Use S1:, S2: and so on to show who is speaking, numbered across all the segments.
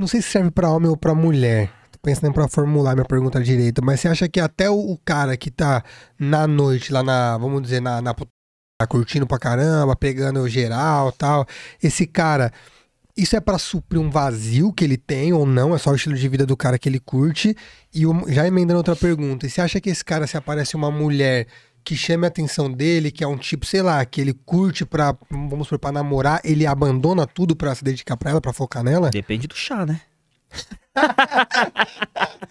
S1: Não sei se serve para homem ou para mulher. Tô pensando para formular minha pergunta direito, mas você acha que até o cara que tá na noite lá na, vamos dizer, na, na tá curtindo pra caramba, pegando geral, tal, esse cara isso é para suprir um vazio que ele tem ou não, é só o estilo de vida do cara que ele curte. E já emendando outra pergunta, e você acha que esse cara, se aparece uma mulher, que chame a atenção dele, que é um tipo, sei lá, que ele curte pra, vamos supor, pra namorar, ele abandona tudo pra se dedicar pra ela, pra focar
S2: nela? Depende do chá, né?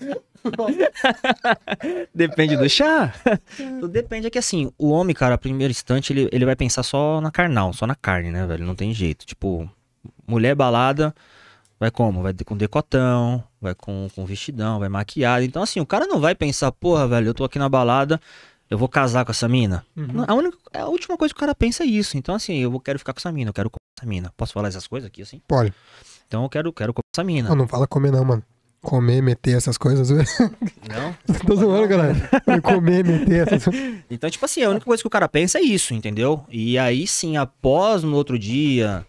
S2: depende do chá. Tudo depende é que assim, o homem, cara, a primeiro instante, ele, ele vai pensar só na carnal, só na carne, né, velho? Não tem jeito. Tipo, mulher balada, vai como? Vai com decotão, vai com, com vestidão, vai maquiada. Então, assim, o cara não vai pensar, porra, velho, eu tô aqui na balada, eu vou casar com essa mina. Uhum. A, única, a última coisa que o cara pensa é isso. Então, assim, eu quero ficar com essa mina, eu quero comer essa mina. Posso falar essas coisas aqui, assim? Pode. Então eu quero, quero comer essa mina. Não, não fala
S1: comer não, mano. Comer, meter essas coisas. Não? Tô tá zoando, galera. comer, meter essas
S2: coisas. Então, tipo assim, a única coisa que o cara pensa é isso, entendeu? E aí sim, após no outro dia,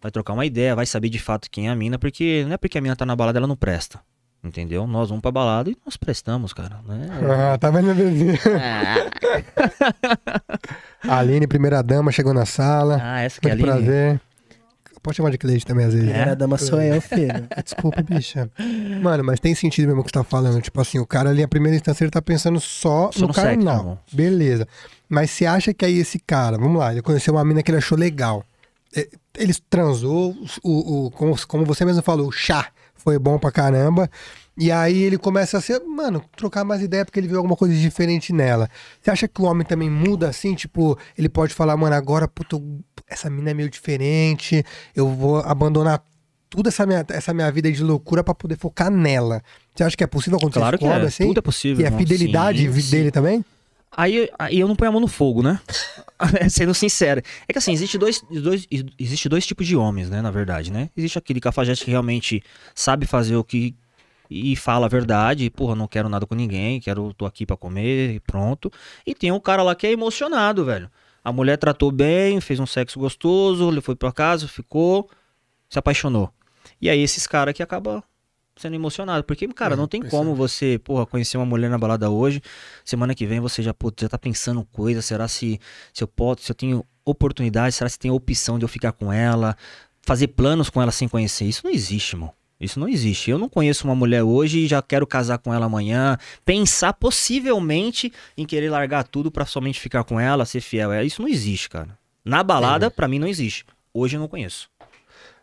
S2: vai trocar uma ideia, vai saber de fato quem é a mina, porque não é porque a mina tá na balada, ela não presta. Entendeu? Nós vamos pra balada e nós prestamos, cara. Né? Ah,
S1: tá vendo, bebezinha?
S2: Ah. Aline,
S1: primeira dama, chegou na sala. Ah, essa que é a Aline. prazer. Pode chamar de cliente também, às vezes. É? Primeira dama sou eu, filho. Desculpa, bicha. Mano, mas tem sentido mesmo o que você tá falando. Tipo assim, o cara ali, a primeira instância, ele tá pensando só, só no, no carnal. Tá Beleza. Mas você acha que aí é esse cara, vamos lá, ele conheceu uma mina que ele achou legal. É, eles transou, o, o, como, como você mesmo falou, o chá foi bom pra caramba. E aí ele começa a ser, mano, trocar mais ideia porque ele viu alguma coisa diferente nela. Você acha que o homem também muda assim? Tipo, ele pode falar, mano, agora, puto, essa mina é meio diferente, eu vou abandonar toda essa minha, essa minha vida de loucura para poder focar nela. Você acha que é possível acontecer claro que é. Assim? Tudo é possível. E a é fidelidade sim, sim. dele também?
S2: Aí, aí eu não ponho a mão no fogo, né? Sendo sincero. É que assim, existe dois, dois, existe dois tipos de homens, né? Na verdade, né? Existe aquele cafajeste que realmente sabe fazer o que. E fala a verdade, porra, não quero nada com ninguém, quero, tô aqui para comer e pronto. E tem um cara lá que é emocionado, velho. A mulher tratou bem, fez um sexo gostoso, ele foi pra casa, ficou, se apaixonou. E aí esses caras que acabam sendo emocionado. Porque, cara, é, não tem como você, porra, conhecer uma mulher na balada hoje, semana que vem você já, putz, já tá pensando coisa, será se, se eu posso, se eu tenho oportunidade, será se tem a opção de eu ficar com ela, fazer planos com ela sem conhecer. Isso não existe, irmão. Isso não existe. Eu não conheço uma mulher hoje e já quero casar com ela amanhã. Pensar possivelmente em querer largar tudo para somente ficar com ela, ser fiel. É, isso não existe, cara. Na balada, é. para mim, não existe. Hoje eu não conheço.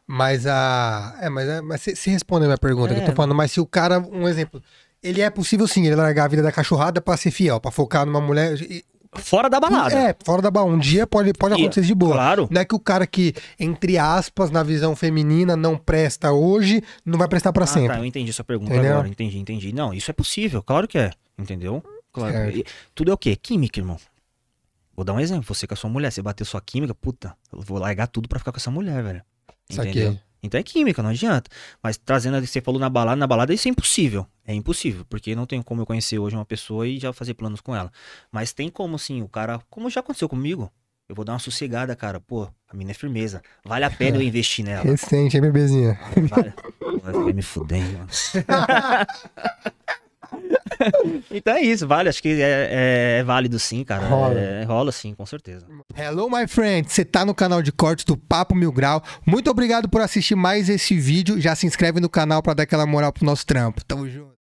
S2: Mas a.
S1: É, mas, é, mas se, se responde a minha pergunta, é. que eu tô é. falando, mas se o cara, um exemplo, ele é possível sim, ele largar a vida da cachorrada pra ser fiel, pra focar numa mulher. E... Fora da balada. É, fora da balada. Um dia pode, pode acontecer de boa. Claro. Não é que o cara que, entre aspas, na visão feminina, não presta hoje, não vai prestar para ah, tá, sempre. Tá, eu
S2: entendi sua pergunta Entendeu? agora. Entendi, entendi. Não, isso é possível, claro que é. Entendeu? Claro. E, tudo é o quê? Química, irmão. Vou dar um exemplo. Você com a sua mulher, você bateu sua química, puta, eu vou largar tudo para ficar com essa mulher, velho. Entendeu? aqui. Então é química, não adianta. Mas trazendo você falou na balada, na balada isso é impossível. É impossível, porque não tem como eu conhecer hoje uma pessoa e já fazer planos com ela. Mas tem como sim, o cara, como já aconteceu comigo, eu vou dar uma sossegada, cara. Pô, a mina é firmeza. Vale a pena é. eu investir nela.
S1: Recente, hein, bebezinha?
S2: Vale. vai me fudendo, mano. então é isso, vale. Acho que é, é, é válido sim, cara. Rola. É, rola sim, com certeza.
S1: Hello, my friend. Você tá no canal de cortes do Papo Mil Grau. Muito obrigado por assistir mais esse vídeo. Já se inscreve no canal para dar aquela moral pro nosso trampo. Tamo junto.